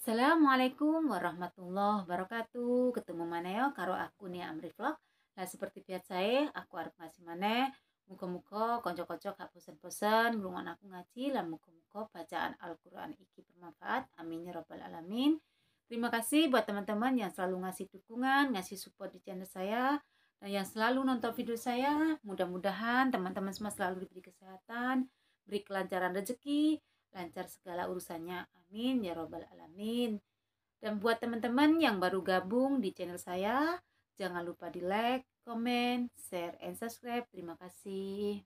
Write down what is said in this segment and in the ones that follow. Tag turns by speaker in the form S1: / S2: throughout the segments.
S1: Assalamualaikum warahmatullahi wabarakatuh. Ketemu mana ya, karo aku nih Amri Vlog. Nah, seperti biasa saya, e, aku harap masih mana? Muka-muka, konco-konco, gak bosan-bosan, ngurungan aku ngaji lah muka-muka bacaan Al-Qur'an iki bermanfaat. Amin ya rabbal alamin. Terima kasih buat teman-teman yang selalu ngasih dukungan, ngasih support di channel saya dan yang selalu nonton video saya. Mudah-mudahan teman-teman semua selalu diberi kesehatan, beri kelancaran rezeki, lancar segala urusannya. Amin ya robbal alamin. Dan buat teman-teman yang baru gabung di channel saya, jangan lupa di like, comment, share, and subscribe. Terima kasih.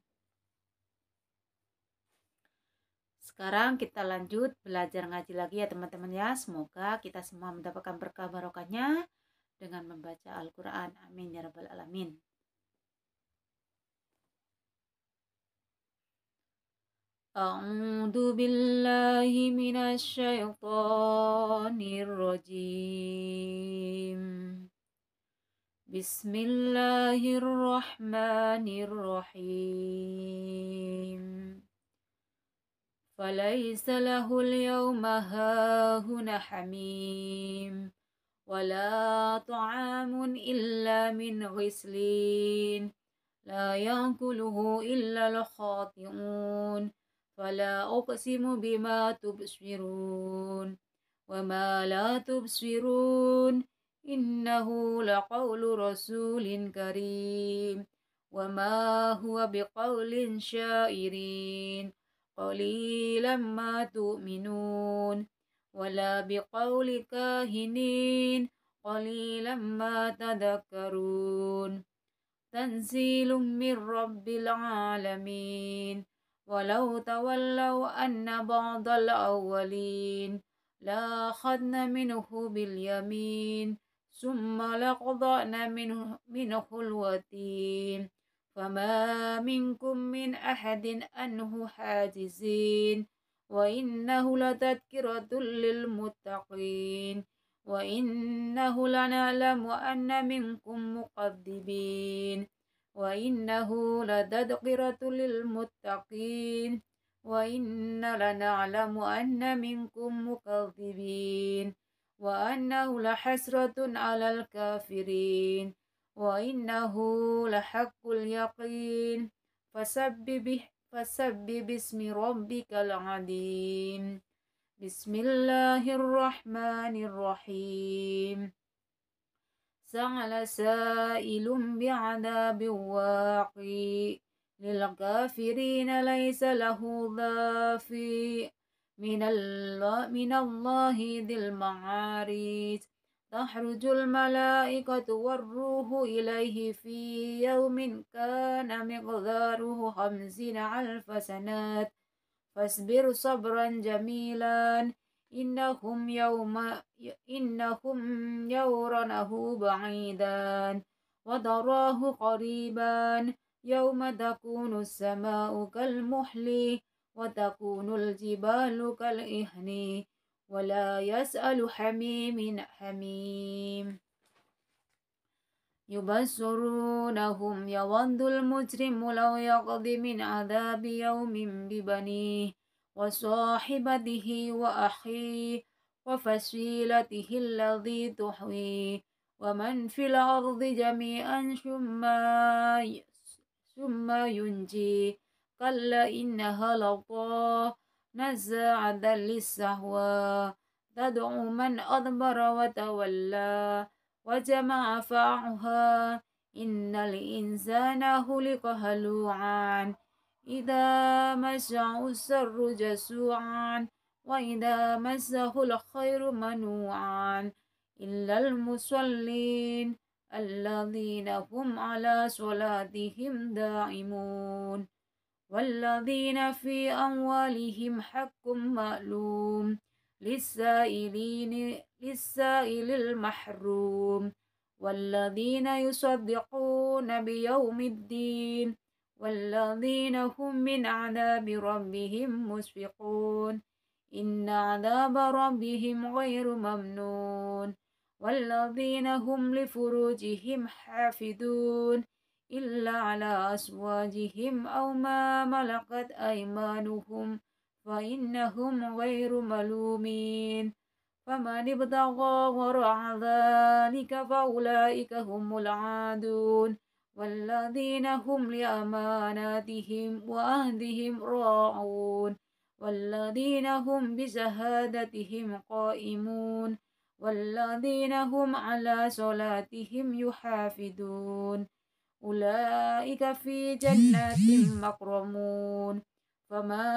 S1: Sekarang kita lanjut belajar ngaji lagi ya teman-teman ya. Semoga kita semua mendapatkan berkah barokahnya dengan membaca Al-Quran. Amin ya robbal alamin. أعوذ بالله من الشيطان الرجيم بسم الله الرحمن الرحيم فليس له اليوم هاهنا حميم ولا طعام إلا من غسلين لا يأكله إلا الخاطئون فلا أقسم بما تبصرون وما لا تبصرون إنه لقول رسول كريم وما هو بقول شائرين قليلا ما تؤمنون ولا بقول كاهنين قليلا ما تذكرون تنزيل من رب العالمين ولو تولوا أن بعض الأولين لأخذنا منه باليمين ثم لقضأنا منه, منه الوتين فما منكم من أحد أنه حاجزين وإنه لتذكرة للمتقين وإنه لنعلم أن منكم مقذبين وإنه لتذكرة للمتقين وإن لنعلم أن منكم مكذبين وأنه لحسرة على الكافرين وإنه لحق اليقين فسبب فسبب باسم ربك العظيم بسم الله الرحمن الرحيم سعل سائل بعذاب واقي للكافرين ليس له ضافي من الله, من الله ذي المعاريج تحرج الملائكة والروح إليه في يوم كان مقداره خمسين ألف سنة فاصبر صبرا جميلا إنهم يوم إنهم يورنه بعيدا ودراه قريبا يوم تكون السماء كالمحل وتكون الجبال كالإهن ولا يسأل حميم حميم يبصرونهم يود المجرم لو يقضي من عذاب يوم ببنيه وصاحبته وأخيه وفصيلته الذي تحويه ومن في الأرض جميعا ثم ثم ينجي كلا إنها لظى نزاعة للسهوى تدعو من أدبر وتولى وجمع فأعها إن الإنسان خلق هلوعا إذا مسه السر جسوعا وإذا مسه الخير منوعا إلا المصلين الذين هم على صلاتهم دائمون والذين في أموالهم حق مألوم للسائلين للسائل المحروم والذين يصدقون بيوم الدين والذين هم من عذاب ربهم مشفقون إن عذاب ربهم غير ممنون والذين هم لفروجهم حافظون إلا على أزواجهم أو ما ملقت أيمانهم فإنهم غير ملومين فمن ابتغى وراء ذلك فأولئك هم العادون والذين هم لأماناتهم وأهدهم راعون والذين هم بشهادتهم قائمون والذين هم على صلاتهم يحافظون أولئك في جنات مكرمون فما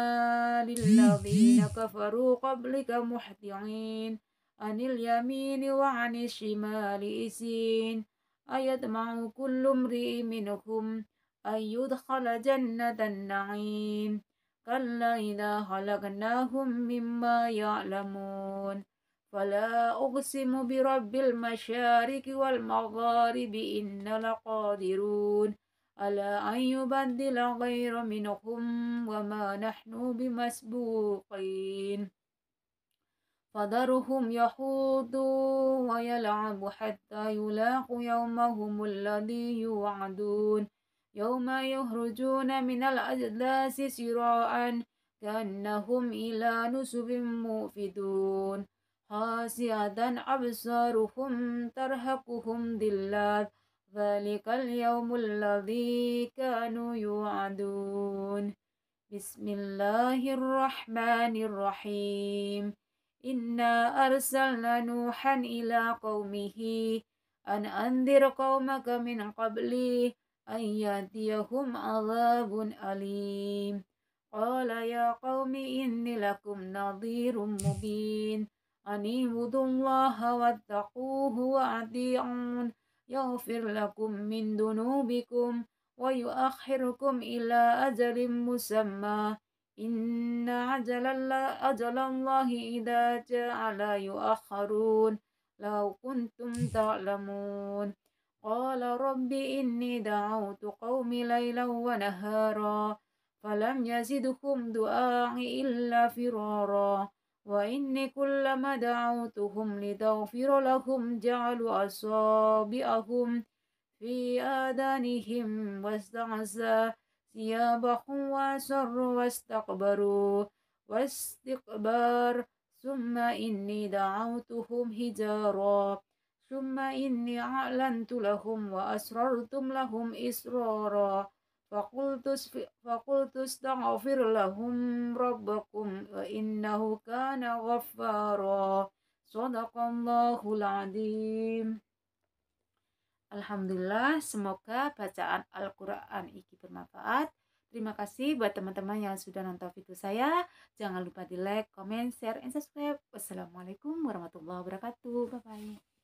S1: للذين كفروا قبلك محتعين عن اليمين وعن الشمال إسين أيدمع كل امرئ منهم أن يدخل جنة النعيم كلا إذا خلقناهم مما يعلمون فلا أقسم برب المشارق والمغارب إن لقادرون ألا أن يبدل غير منهم وما نحن بمسبوقين فذرهم يخوضوا ويلعبوا حتى يلاقوا يومهم الذي يوعدون يوم يخرجون من الأجداث سراعا كأنهم إلى نسب موفدون خاسئة أبصارهم ترهقهم ذلات ذلك اليوم الذي كانوا يوعدون بسم الله الرحمن الرحيم إنا أرسلنا نوحا إلى قومه أن أنذر قومك من قبل أن يأتيهم عذاب أليم قال يا قوم إني لكم نظير مبين أن اعبدوا الله واتقوه وأطيعون يغفر لكم من ذنوبكم ويؤخركم إلى أجل مسمى إن عجل الله أجل الله إذا جاء لا يؤخرون لو كنتم تعلمون قال رب إني دعوت قومي ليلا ونهارا فلم يزدهم دعائي إلا فرارا وإني كلما دعوتهم لتغفر لهم جعلوا أصابعهم في آذانهم واستعزوا ثيابهم وأسروا واستكبروا واستكبر ثم إني دعوتهم هجارا ثم إني أعلنت لهم وأسررتم لهم إسرارا فقلت فقلت استغفر لهم ربكم وإنه كان غفارا صدق الله العظيم Alhamdulillah, semoga bacaan Al-Quran ini bermanfaat. Terima kasih buat teman-teman yang sudah nonton video saya. Jangan lupa di like, comment, share, and subscribe. Wassalamualaikum warahmatullahi wabarakatuh. Bye-bye.